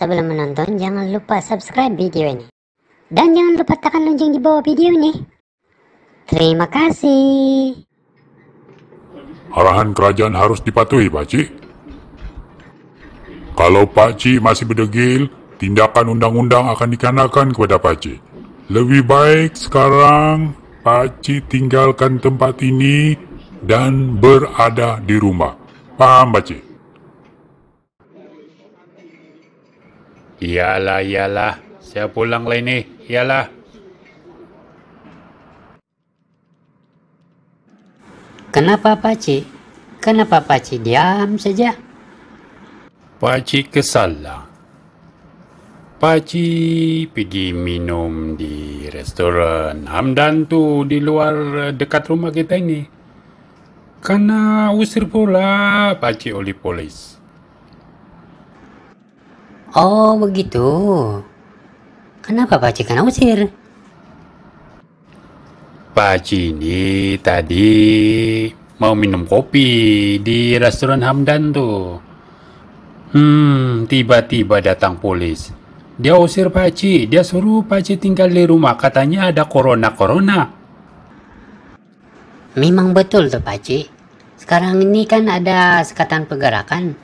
Sebelum menonton, jangan lupa subscribe video ini. Dan jangan lupa tekan lonceng di bawah video ini. Terima kasih. Arahan kerajaan harus dipatuhi, Pak Kalau Pak masih berdegil, tindakan undang-undang akan dikenakan kepada Pak Lebih baik sekarang Pak tinggalkan tempat ini dan berada di rumah. Paham, Pak Iyalah, iyalah. Saya pulang lah ini. Iyalah. Kenapa Paci? Kenapa Paci diam saja? Paci kesal lah. Paci pergi minum di restoran Hamdan tu di luar eh, dekat rumah kita ini. Kena usir pula Paci oleh polis. Oh begitu. Kenapa Pak kena usir? Pak ini tadi mau minum kopi di restoran Hamdan tuh. Hmm, tiba-tiba datang polis. Dia usir Pak Paci, dia suruh Pak Paci tinggal di rumah, katanya ada corona-corona. Memang betul tuh Paci. Sekarang ini kan ada sekatan pergerakan,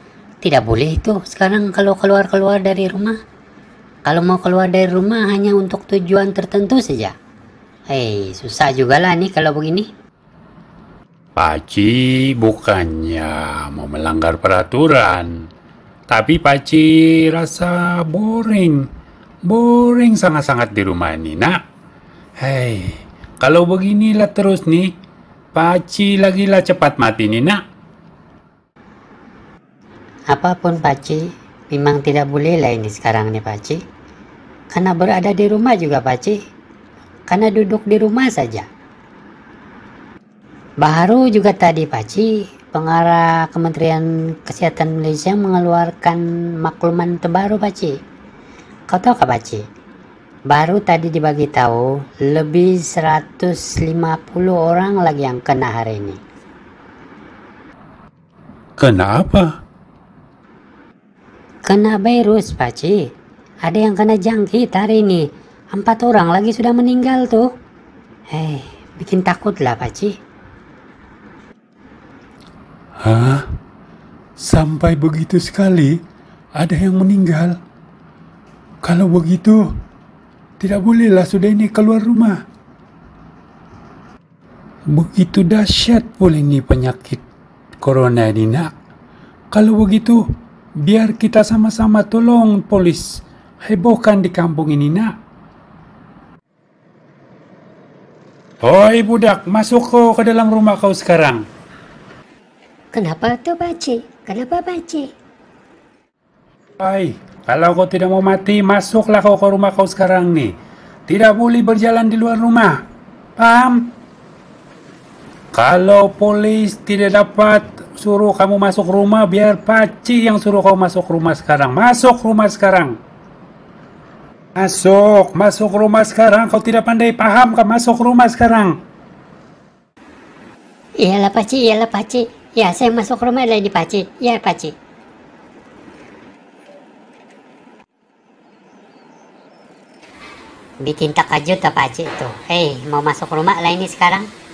tidak boleh itu sekarang kalau keluar-keluar dari rumah. Kalau mau keluar dari rumah hanya untuk tujuan tertentu saja. Hei, eh, susah juga lah nih kalau begini. Paci bukannya mau melanggar peraturan. Tapi Paci rasa boring. Boring sangat-sangat di rumah ini, nak. Hei, kalau beginilah terus nih, Paci lah cepat mati nih, nak apapun Paci, memang tidak boleh lah ini sekarang nih Paci. Karena berada di rumah juga Paci. Karena duduk di rumah saja. Baru juga tadi Paci, pengarah Kementerian Kesehatan Malaysia mengeluarkan makluman terbaru Paci. Kau tahu kah Paci? Baru tadi dibagi tahu lebih 150 orang lagi yang kena hari ini. Kenapa? Kena virus, Paci. Ada yang kena jangkit hari ini. Empat orang lagi sudah meninggal tuh. Hei, eh, bikin takut lah, Paci. Hah? Sampai begitu sekali ada yang meninggal. Kalau begitu, tidak bolehlah sudah ini keluar rumah. Begitu dahsyat pula ini penyakit corona ini nak. Kalau begitu, Biar kita sama-sama tolong polis hebohkan di kampung ini nak. Hoi budak, masuk kau ke dalam rumah kau sekarang. Kenapa tuh baci? Kenapa baci? Hai, kalau kau tidak mau mati, masuklah kau ke rumah kau sekarang nih. Tidak boleh berjalan di luar rumah. Paham? Kalau polis tidak dapat suruh kamu masuk rumah biar paci yang suruh kamu masuk rumah sekarang masuk rumah sekarang masuk masuk rumah sekarang kau tidak pandai paham kau masuk rumah sekarang iyalah paci iyalah paci ya saya masuk rumah lagi paci ya paci bikin takajut apa paci itu hei mau masuk rumah lah ini sekarang